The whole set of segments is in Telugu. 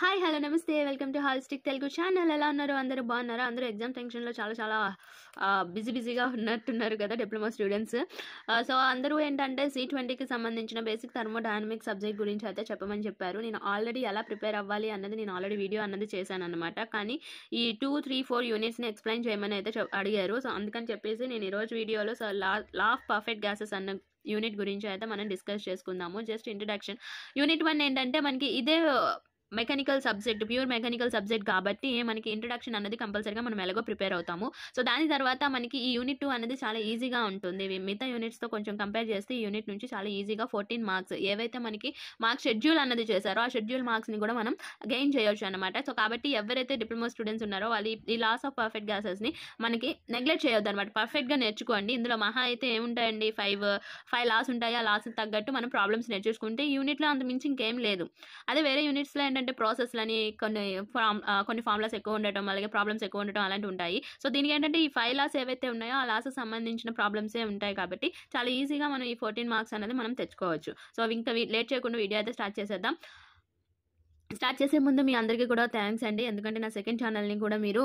హాయ్ హలో నమస్తే welcome to holistic Telugu channel ఎలా ఉన్నారు అందరూ బాగున్నారా అందరూ ఎగ్జామ్ టెన్షన్లో చాలా చాలా బిజీ బిజీగా ఉన్నట్టున్నారు కదా డిప్లొమా స్టూడెంట్స్ సో అందరూ ఏంటంటే సి ట్వంటీకి సంబంధించిన బేసిక్ థర్మోడైనమిక్ సబ్జెక్ట్ గురించి అయితే చెప్పమని చెప్పారు నేను ఆల్రెడీ ఎలా ప్రిపేర్ అవ్వాలి అన్నది నేను ఆల్రెడీ వీడియో అన్నది చేశాను అనమాట కానీ ఈ టూ త్రీ ఫోర్ యూనిట్స్ని ఎక్స్ప్లెయిన్ చేయమని అయితే అడిగారు సో అందుకని చెప్పేసి నేను ఈరోజు వీడియోలో so law law of perfect gases అన్న యూనిట్ గురించి అయితే మనం డిస్కస్ చేసుకుందాము జస్ట్ ఇంట్రడక్షన్ యూనిట్ వన్ ఏంటంటే మనకి ఇదే mechanical subject pure mechanical subject కాబట్టి మనకి ఇంట్రడక్షన్ అనేది కంపల్సరీగా మనం ఎలాగో ప్రిపేర్ అవుతాము సో దాని తర్వాత మనకి ఈ యూనిట్ టూ అనేది చాలా ఈజీగా ఉంటుంది మిగతా యూనిట్స్తో కొంచెం కంపేర్ చేస్తే ఈ యూనిట్ నుంచి చాలా ఈజీగా ఫోర్టీన్ మార్క్స్ ఏవైతే మనకి మార్క్స్ షెడ్యూల్ అనేది చేశారో ఆ షెడ్యూల్ మార్క్స్ని కూడా మనం గెయిన్ చేయొచ్చు అనమాట సో కాబట్టి ఎవరైతే డిప్లొమా స్టూడెంట్స్ ఉన్నారో వాళ్ళు ఈ లాస్ ఆఫ్ పర్ఫెక్ట్ గ్యాసెస్ని మనకి నెగ్లెక్ట్ చేయొద్దు అనమాట పర్ఫెక్ట్గా నేర్చుకోండి ఇందులో మహా అయితే ఏముంటాయండి ఫైవ్ ఫైవ్ లాస్ ఉంటాయి ఆ లాస్కి తగ్గట్టు మనం ప్రాబ్లమ్స్ నేర్చుకుంటే యూనిట్లో అంత మించి ఇంకేం లేదు అదే వేరే యూనిట్స్లో ఏంటంటే ప్రాసెస్లని కొన్ని ఫామ్ కొన్ని ఫార్ములాస్ ఎక్కువ ఉండటం అలాగే ప్రాబ్లమ్స్ ఎక్కువ ఉండటం అలాంటివి ఉంటాయి సో దీనికి ఏంటంటే ఈ ఫైవ్ లాస్ ఏవైతే ఉన్నాయో ఆ లాస్ సంబంధించిన ప్రాబ్లమ్సే ఉంటాయి కాబట్టి చాలా ఈజీగా మనం ఈ ఫోర్టీన్ మార్క్స్ అనేది మనం తెచ్చుకోవచ్చు సో ఇంకా లేట్ చేయకుండా వీడియో అయితే స్టార్ట్ చేసేద్దాం స్టార్ట్ చేసే ముందు మీ అందరికీ కూడా థ్యాంక్స్ అండి ఎందుకంటే నా సెకండ్ ఛానల్ని కూడా మీరు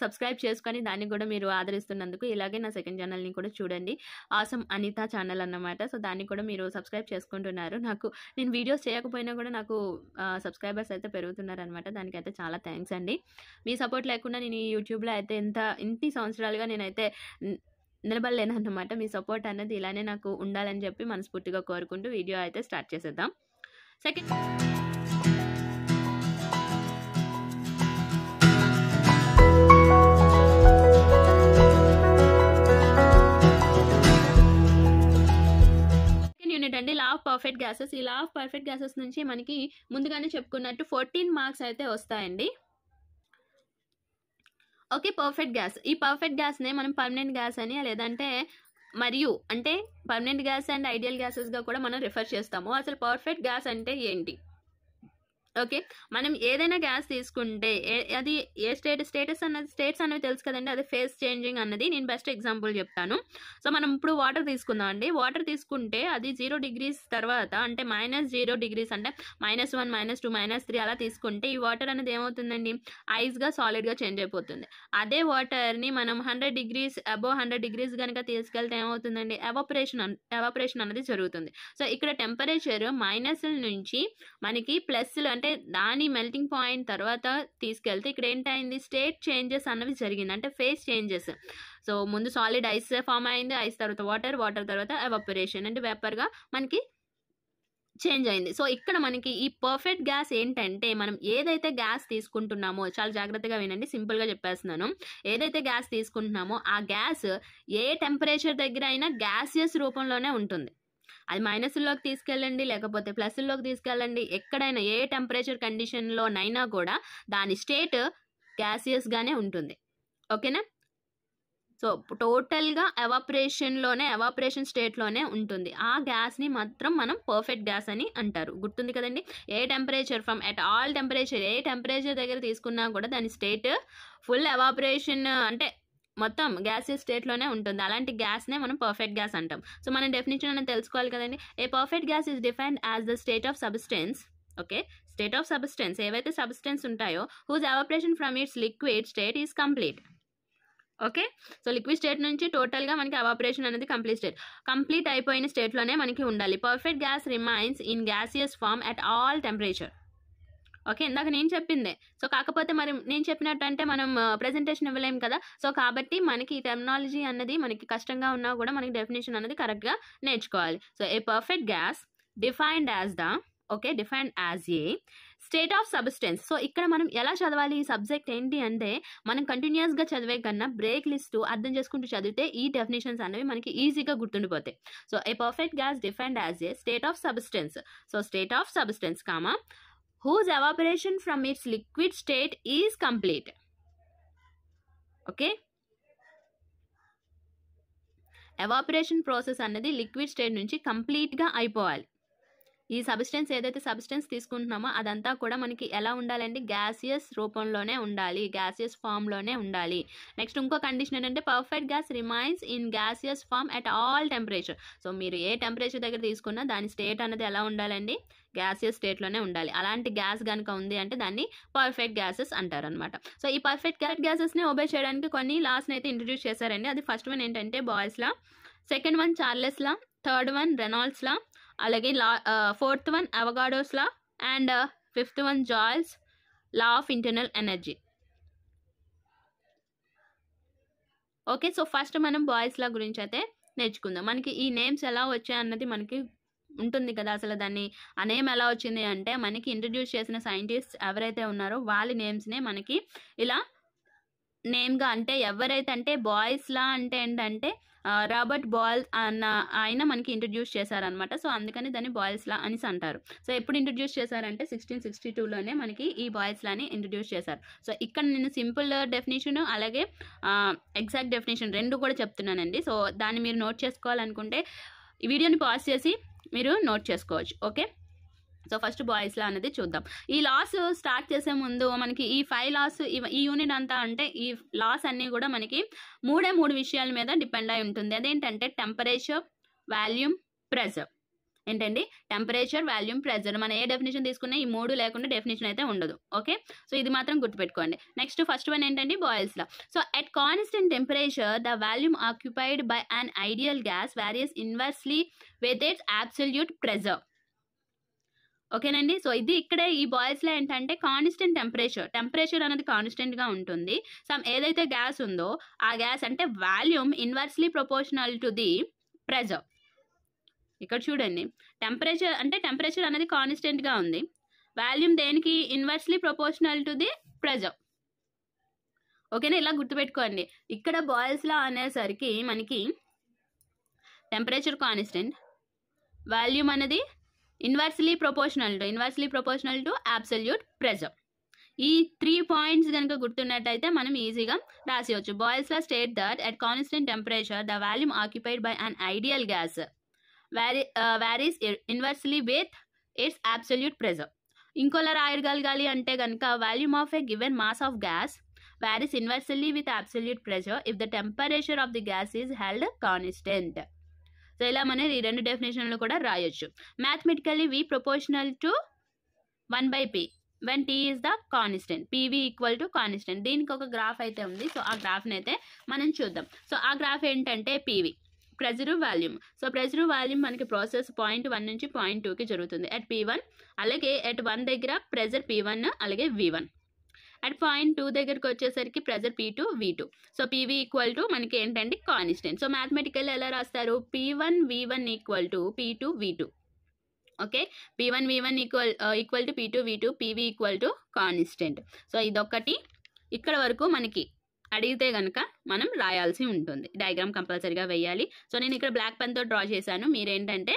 సబ్స్క్రైబ్ చేసుకొని దాన్ని కూడా మీరు ఆదరిస్తున్నందుకు ఇలాగే నా సెకండ్ ఛానల్ని కూడా చూడండి ఆసమ్ అనిత ఛానల్ అన్నమాట సో దాన్ని కూడా మీరు సబ్స్క్రైబ్ చేసుకుంటున్నారు నాకు నేను వీడియోస్ చేయకపోయినా కూడా నాకు సబ్స్క్రైబర్స్ అయితే పెరుగుతున్నారనమాట దానికైతే చాలా థ్యాంక్స్ అండి మీ సపోర్ట్ లేకుండా నేను ఈ యూట్యూబ్లో అయితే ఎంత ఇంటి సంవత్సరాలుగా నేనైతే నిలబడలేను అనమాట మీ సపోర్ట్ అనేది ఇలానే నాకు ఉండాలని చెప్పి మనస్ఫూర్తిగా కోరుకుంటూ వీడియో అయితే స్టార్ట్ చేసేద్దాం సెకండ్ చూడండి లా ఆఫ్ పర్ఫెక్ట్ గ్యాసెస్ ఈ లా ఆఫ్ పర్ఫెక్ట్ గ్యాసెస్ నుంచి మనకి ముందుగానే చెప్పుకున్నట్టు ఫోర్టీన్ మార్క్స్ అయితే వస్తాయండి ఓకే పర్ఫెక్ట్ గ్యాస్ ఈ పర్ఫెక్ట్ గ్యాస్నే మనం పర్మనెంట్ గ్యాస్ అని లేదంటే మరియు అంటే పర్మనెంట్ గ్యాస్ అండ్ ఐడియల్ గ్యాసెస్గా కూడా మనం రిఫర్ చేస్తాము అసలు పర్ఫెక్ట్ గ్యాస్ అంటే ఏంటి ఓకే మనం ఏదైనా గ్యాస్ తీసుకుంటే అది ఏ స్టేట్ స్టేటస్ అన్నది స్టేట్స్ అనేవి తెలుసు కదండి అది ఫేస్ చేంజింగ్ అన్నది నేను బెస్ట్ ఎగ్జాంపుల్ చెప్తాను సో మనం ఇప్పుడు వాటర్ తీసుకుందాం అండి వాటర్ తీసుకుంటే అది జీరో డిగ్రీస్ తర్వాత అంటే మైనస్ జీరో డిగ్రీస్ అంటే minus one minus two minus three అలా తీసుకుంటే ఈ వాటర్ అనేది ఏమవుతుందండి ఐస్గా సాలిడ్గా చేంజ్ అయిపోతుంది అదే వాటర్ని మనం hundred degrees above hundred degrees కనుక తీసుకెళ్తే ఏమవుతుందండి ఎవాపరేషన్ ఎవాపరేషన్ అనేది జరుగుతుంది సో ఇక్కడ టెంపరేచర్ మైనస్ల నుంచి మనకి ప్లస్లు అంటే దాని మెల్టింగ్ పాయింట్ తర్వాత తీసుకెళ్తే ఇక్కడ ఏంటైంది స్టేట్ చేంజెస్ అన్నవి జరిగింది అంటే ఫేస్ చేంజెస్ సో ముందు సాలిడ్ ఐస్ ఫామ్ అయింది ఐస్ తర్వాత వాటర్ వాటర్ తర్వాత ఎవాపరేషన్ అంటే వేపర్గా మనకి చేంజ్ అయింది సో ఇక్కడ మనకి ఈ పర్ఫెక్ట్ గ్యాస్ ఏంటంటే మనం ఏదైతే గ్యాస్ తీసుకుంటున్నామో చాలా జాగ్రత్తగా వినండి సింపుల్గా చెప్పేస్తున్నాను ఏదైతే గ్యాస్ తీసుకుంటున్నామో ఆ గ్యాస్ ఏ టెంపరేచర్ దగ్గర అయినా గ్యాసియస్ రూపంలోనే ఉంటుంది అది మైనస్లోకి తీసుకెళ్ళండి లేకపోతే ప్లస్లోకి తీసుకెళ్ళండి ఎక్కడైనా ఏ టెంపరేచర్ కండిషన్లోనైనా కూడా దాని స్టేట్ గ్యాసియస్గానే ఉంటుంది ఓకేనా సో టోటల్గా ఎవాపరేషన్లోనే ఎవాపరేషన్ స్టేట్లోనే ఉంటుంది ఆ గ్యాస్ని మాత్రం మనం పర్ఫెక్ట్ గ్యాస్ అని అంటారు గుర్తుంది కదండి ఏ temperature from at all temperature ఏ టెంపరేచర్ దగ్గర తీసుకున్నా కూడా దాని స్టేట్ ఫుల్ ఎవాపరేషన్ అంటే మొత్తం గ్యాస్ స్టేట్లోనే ఉంటుంది అలాంటి గ్యాస్నే మనం పర్ఫెక్ట్ గ్యాస్ అంటాం సో మనం డెఫినేషన్ అనేది తెలుసుకోవాలి కదండి a perfect gas is defined as the state of substance okay state of substance ఏవైతే సబ్స్టెన్స్ ఉంటాయో whose evaporation from its liquid state is complete okay so liquid state నుంచి టోటల్గా మనకి అవాపరేషన్ అనేది కంప్లీట్ స్టేట్ కంప్లీట్ అయిపోయిన స్టేట్లోనే మనకి ఉండాలి perfect gas remains in gaseous form at all temperature okay ఇందాక నేను చెప్పిందే సో కాకపోతే మరి నేను చెప్పినట్టంటే మనం ప్రజెంటేషన్ ఇవ్వలేం కదా సో కాబట్టి మనకి ఈ టెక్నాలజీ అన్నది మనకి కష్టంగా ఉన్నా కూడా మనకి డెఫినేషన్ అన్నది కరెక్ట్గా నేర్చుకోవాలి so a perfect gas defined as the okay defined as a state of substance so ఇక్కడ మనం ఎలా చదవాలి ఈ సబ్జెక్ట్ ఏంటి అంటే మనం కంటిన్యూస్గా చదివే కన్నా బ్రేక్ లిస్ట్ అర్థం చేసుకుంటూ చదివితే ఈ డెఫినేషన్స్ అనేవి మనకి ఈజీగా గుర్తుండిపోతాయి so a perfect gas defined as a state of substance so state of substance comma whose evaporation from its liquid state is complete. Okay evaporation process అన్నది లిక్విడ్ స్టేట్ నుంచి కంప్లీట్గా అయిపోవాలి ఈ సబ్స్టెన్స్ ఏదైతే సబ్స్టెన్స్ తీసుకుంటున్నామో అదంతా కూడా మనకి ఎలా ఉండాలండి గ్యాసియస్ రూపంలోనే ఉండాలి గ్యాసియస్ ఫామ్లోనే ఉండాలి నెక్స్ట్ ఇంకో కండిషన్ ఏంటంటే perfect gas remains in gaseous form at all temperature so మీరు ఏ టెంపరేచర్ దగ్గర తీసుకున్నా దాని స్టేట్ అనేది ఎలా ఉండాలండి గ్యాసియస్ స్టేట్లోనే ఉండాలి అలాంటి గ్యాస్ కనుక ఉంది అంటే దాన్ని పర్ఫెక్ట్ గ్యాసెస్ అంటారనమాట సో ఈ పర్ఫెక్ట్ గ్యాస్ గ్యాసెస్ని ఓబే చేయడానికి కొన్ని లాస్ని అయితే ఇంట్రడ్యూస్ చేశారండి అది ఫస్ట్ వన్ ఏంటంటే Boyle's law second one Charles law third one Reynolds law అలాగే law fourth one Avogadro's law and fifth one Joule's law of internal energy okay so first మనం బాయ్స్లా గురించి అయితే నేర్చుకుందాం మనకి ఈ నేమ్స్ ఎలా వచ్చాయి అన్నది మనకి ఉంటుంది కదా అసలు దాన్ని ఆ నేమ్ ఎలా వచ్చింది అంటే మనకి ఇంట్రడ్యూస్ చేసిన సైంటిస్ట్ ఎవరైతే ఉన్నారో వాళ్ళ నేమ్స్నే మనకి ఇలా నేమ్గా అంటే ఎవరైతే అంటే బాయ్స్లా అంటే ఏంటంటే రాబర్ట్ బాయిల్ అన్న ఆయన మనకి ఇంట్రడ్యూస్ చేశారనమాట సో అందుకని దాన్ని లా అనేసి అంటారు సో ఎప్పుడు ఇంట్రడ్యూస్ చేశారంటే సిక్స్టీన్ సిక్స్టీ టూలోనే మనకి ఈ బాయిల్స్లాని ఇంట్రడ్యూస్ చేశారు సో ఇక్కడ నేను సింపుల్ డెఫినేషను అలాగే ఎగ్జాక్ట్ డెఫినేషన్ రెండు కూడా చెప్తున్నానండి సో దాన్ని మీరు నోట్ చేసుకోవాలనుకుంటే ఈ వీడియోని పాజ్ చేసి మీరు నోట్ చేసుకోవచ్చు ఓకే సో ఫస్ట్ లా అనేది చూద్దాం ఈ లాస్ స్టార్ట్ చేసే ముందు మనకి ఈ ఫైవ్ లాస్ ఈ యూనిట్ అంతా అంటే ఈ లాస్ అన్నీ కూడా మనకి మూడే మూడు విషయాల మీద డిపెండ్ అయి ఉంటుంది అదేంటంటే టెంపరేచర్ వాల్యూమ్ ప్రెజర్ ఏంటండి టెంపరేచర్ వాల్యూమ్ ప్రెజర్ మనం ఏ డెఫినేషన్ తీసుకున్నా ఈ మూడు లేకుండా డెఫినేషన్ అయితే ఉండదు ఓకే సో ఇది మాత్రం గుర్తుపెట్టుకోండి నెక్స్ట్ ఫస్ట్ వన్ ఏంటండి Boyle's law so at constant temperature the volume occupied by an ideal gas varies inversely with its absolute pressure ఓకేనండి సో ఇది ఇక్కడ ఈ బాయిల్స్లో ఏంటంటే కాన్స్టెంట్ టెంపరేచర్ టెంపరేచర్ అనేది కాన్స్టెంట్గా ఉంటుంది సమ్ ఏదైతే గ్యాస్ ఉందో ఆ గ్యాస్ అంటే volume inversely proportional to the pressure ఇక్కడ చూడండి టెంపరేచర్ అంటే టెంపరేచర్ అనేది కాన్స్టెంట్గా ఉంది వాల్యూమ్ దేనికి inversely proportional to the pressure ఓకేనా ఇలా గుర్తుపెట్టుకోండి ఇక్కడ బాయిల్స్లో అనేసరికి మనకి టెంపరేచర్ కాన్స్టెంట్ వాల్యూమ్ అనేది inversely proportional to inversely proportional to absolute pressure ఈ త్రీ పాయింట్స్ కనుక గుర్తున్నట్టయితే మనం ఈజీగా రాసేయచ్చు Boyle's law state that at constant temperature the volume occupied by an ideal gas varies inversely with its absolute pressure ఇంకోలా రాయగలగాలి అంటే కనుక volume of a given mass of gas varies inversely with absolute pressure if the temperature of the gas is held constant so ఇలా మనం ఈ రెండు డెఫినేషన్లు కూడా రాయొచ్చు mathematically V proportional to one by P when T is the constant PV equal to constant దీనికి ఒక గ్రాఫ్ అయితే ఉంది సో ఆ గ్రాఫ్ని అయితే మనం చూద్దాం సో ఆ గ్రాఫ్ ఏంటంటే PV pressure volume so pressure volume మనకి ప్రాసెస్ పాయింట్ వన్ నుంచి పాయింట్ టూకి జరుగుతుంది అట్ పీ వన్ అలాగే అట్ వన్ దగ్గర ప్రెజర్ పీ వన్ అలాగే V one at point two దగ్గరకు వచ్చేసరికి pressure P two V two so PV equal to మనకి ఏంటంటే కాన్స్టెంట్ సో మ్యాథమెటికల్ ఎలా రాస్తారు P one V one equal to P two V two okay P one V one equal equal to P two V two PV equal to constant so ఇదొక్కటి ఇక్కడ వరకు మనకి అడిగితే కనుక మనం రాయాల్సి ఉంటుంది డయాగ్రామ్ కంపల్సరీగా వేయాలి సో నేను ఇక్కడ బ్లాక్ పెన్తో డ్రా చేశాను మీరేంటంటే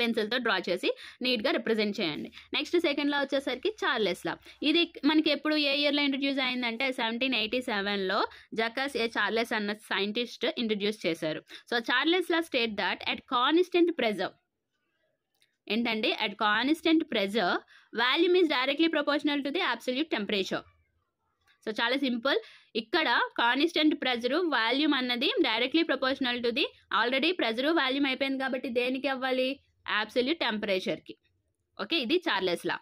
పెన్సిల్తో డ్రా చేసి నీట్గా రిప్రజెంట్ చేయండి నెక్స్ట్ సెకండ్లో వచ్చేసరికి చార్లెస్ లా ఇది మనకి ఎప్పుడు ఏ ఇయర్లో ఇంట్రడ్యూస్ అయిందంటే సెవెంటీన్ ఎయిటీ సెవెన్లో జకాస్ ఏ చార్లెస్ అన్న సైంటిస్ట్ ఇంట్రడ్యూస్ చేశారు so Charles law state that at constant pressure ఏంటండి at constant pressure volume is directly proportional to the absolute temperature so చాలా సింపుల్ ఇక్కడ కాన్స్టెంట్ ప్రెజర్ వాల్యూమ్ అన్నది directly proportional to the already pressure volume అయిపోయింది కాబట్టి దేనికి అవ్వాలి యాబ్సల్యూట్ టెంపరేచర్కి ఓకే ఇది Charles law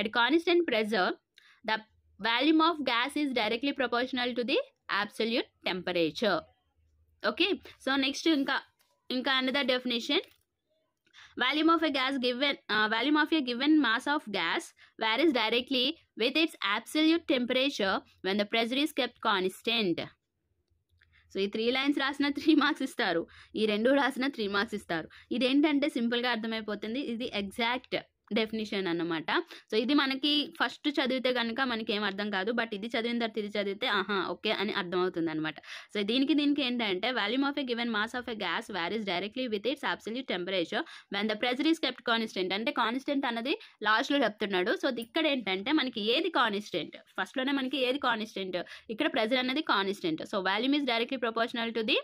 at constant pressure the volume of gas is directly proportional to the absolute temperature okay so next ఇంకా ఇంకా అన్నదా definition Volume of a gas given uh, volume of a given mass of gas varies directly with its absolute temperature when the pressure is kept constant. So ఈ త్రీ లైన్స్ రాసిన త్రీ మార్క్స్ ఇస్తారు ఈ రెండు రాసిన త్రీ మార్క్స్ ఇస్తారు ఇదేంటంటే సింపుల్గా అర్థమైపోతుంది ఇది ఎగ్జాక్ట్ డెఫినేషన్ అనమాట సో ఇది మనకి ఫస్ట్ చదివితే కనుక మనకి ఏం అర్థం కాదు బట్ ఇది చదివిన తర్వాత ఇది చదివితే ఆహా ఓకే అని అవుతుంది అనమాట సో దీనికి దీనికి ఏంటంటే volume of a given mass of a gas varies directly with its absolute temperature when the pressure is kept constant అంటే కాన్స్టెంట్ అన్నది లాస్ట్లో చెప్తున్నాడు సో ఇక్కడ ఏంటంటే మనకి ఏది కాన్స్టెంట్ ఫస్ట్లోనే మనకి ఏది కాన్స్టెంట్ ఇక్కడ ప్రెజర్ అనేది constant so volume is directly proportional to the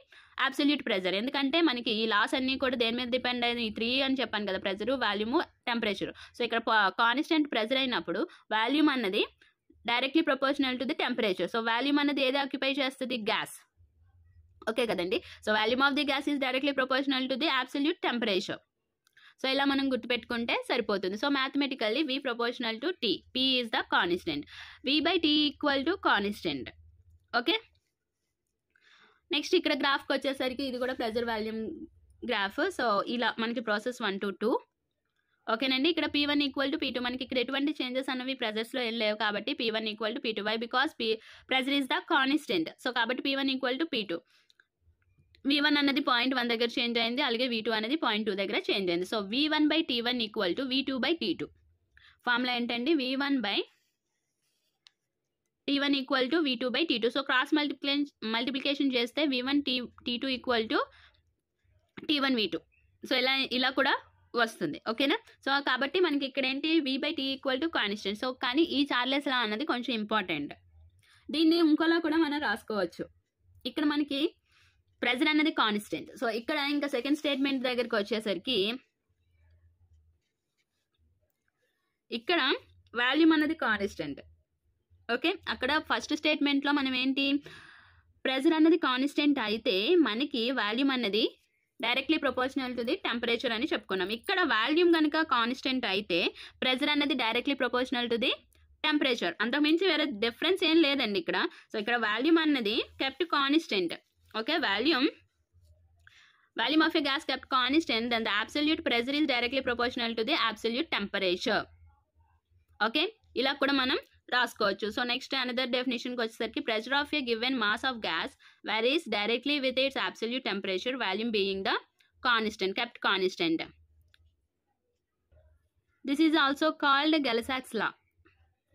absolute pressure ఎందుకంటే మనకి ఈ లాస్ అన్నీ కూడా దేని మీద డిపెండ్ అయిన ఈ త్రీ అని చెప్పాను కదా ప్రెజరు వాల్యూము టెంపరేచరు సో ఇక్కడ కాన్స్టెంట్ ప్రెజర్ అయినప్పుడు వాల్యూమ్ అన్నది directly proportional to the temperature so volume అన్నది ఏది ఆక్యుపై చేస్తుంది గ్యాస్ ఓకే కదండి so volume of the gas is directly proportional to the absolute temperature so ఇలా మనం గుర్తుపెట్టుకుంటే సరిపోతుంది so mathematically V proportional to T P is the constant V by T equal to constant okay next ఇక్కడ గ్రాఫ్కి వచ్చేసరికి ఇది కూడా ప్రెజర్ వాల్యూమ్ గ్రాఫ్ సో ఇలా మనకి ప్రాసెస్ వన్ టు టూ ఓకేనండి ఇక్కడ P one equal to P two మనకి ఇక్కడ ఎటువంటి చేంజెస్ అనేవి ప్రెజర్స్లో ఏం లేవు కాబట్టి P one equal to P two why because P pressure is the constant so కాబట్టి P one equal to P two V one అనేది పాయింట్ వన్ దగ్గర చేంజ్ అయింది అలాగే వి టూ అనేది పాయింట్ టూ దగ్గర చేంజ్ అయింది so V one by T one equal to V two by T two formula ఏంటండి V one by T one equal to V two by T two so cross multiply multiplication చేస్తే V one T T two equal to T one V two so ఇలా ఇలా కూడా వస్తుంది ఓకేనా సో కాబట్టి మనకి ఇక్కడ ఏంటి V by T equal to constant so కానీ ఈ చార్లెస్ లా అన్నది కొంచెం ఇంపార్టెంట్ దీన్ని ఇంకోలా కూడా మనం రాసుకోవచ్చు ఇక్కడ మనకి ప్రెజర్ అనేది కాన్స్టెంట్ సో ఇక్కడ ఇంకా సెకండ్ స్టేట్మెంట్ దగ్గరికి వచ్చేసరికి ఇక్కడ వాల్యూమ్ అనేది కాన్స్టెంట్ ఓకే అక్కడ ఫస్ట్ స్టేట్మెంట్లో మనం ఏంటి ప్రెజర్ అన్నది కాన్స్టెంట్ అయితే మనకి వాల్యూమ్ అన్నది directly proportional to the temperature అని చెప్పుకున్నాం ఇక్కడ వాల్యూమ్ కనుక కాన్స్టెంట్ అయితే ప్రెజర్ అన్నది directly proportional to the temperature అంతకు మించి వేరే డిఫరెన్స్ ఏం లేదండి ఇక్కడ సో ఇక్కడ వాల్యూమ్ అన్నది kept constant okay volume volume of a gas kept constant దాని the absolute pressure is directly proportional to the absolute temperature okay ఇలా కూడా మనం రాసుకోవచ్చు సో నెక్స్ట్ అనదర్ డెఫినేషన్కి వచ్చేసరికి pressure of a given mass of gas varies directly with its absolute temperature volume being the constant kept constant this is also called Gay Lussac's law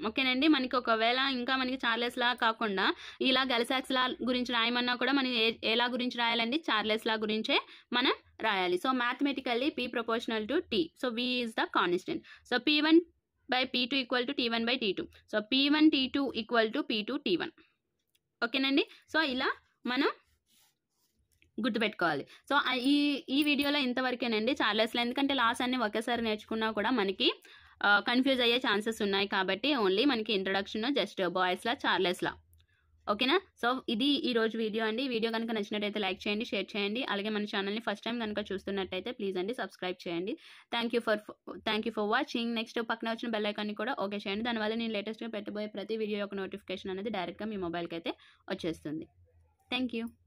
ఓకేనండి మనకి ఒకవేళ ఇంకా మనకి చార్లెస్ లా కాకుండా ఇలా గెలసాక్స్ లా గురించి రాయమన్నా కూడా మనం ఏ ఎలా గురించి రాయాలండి చార్లెస్ లా గురించే మనం రాయాలి so mathematically P proportional to T so V is the constant so P one by P two equal to T one by T two so P one T two equal to P two T one ఓకేనండి సో ఇలా మనం గుర్తుపెట్టుకోవాలి సో ఈ ఈ వీడియోలో ఇంతవరకేనండి చాలా అసలు ఎందుకంటే లాస్ అన్ని ఒకేసారి నేర్చుకున్నా కూడా మనకి కన్ఫ్యూజ్ అయ్యే ఛాన్సెస్ ఉన్నాయి కాబట్టి ఓన్లీ మనకి ఇంట్రడక్షన్ జస్ట్ బాయ్స్లా చార్లెస్లా ఓకేనా సో ఇది ఈ రోజు వీడియో అండి వీడియో కనుక నచ్చినట్టయితే లైక్ చేయండి షేర్ చేయండి అలాగే మన ఛానల్ని ఫస్ట్ టైం కనుక చూస్తున్నట్టయితే ప్లీజ్ అండి సబ్స్క్రైబ్ చేయండి thank you for thank for watching next పక్కన వచ్చిన బెల్ ఐకాన్ని కూడా ఓకే చేయండి దానివల్ల నేను లేటెస్ట్గా పెట్టబోయే ప్రతి వీడియో యొక్క నోటిఫికేషన్ అనేది డైరెక్ట్గా మీ మొబైల్కి అయితే వచ్చేస్తుంది థ్యాంక్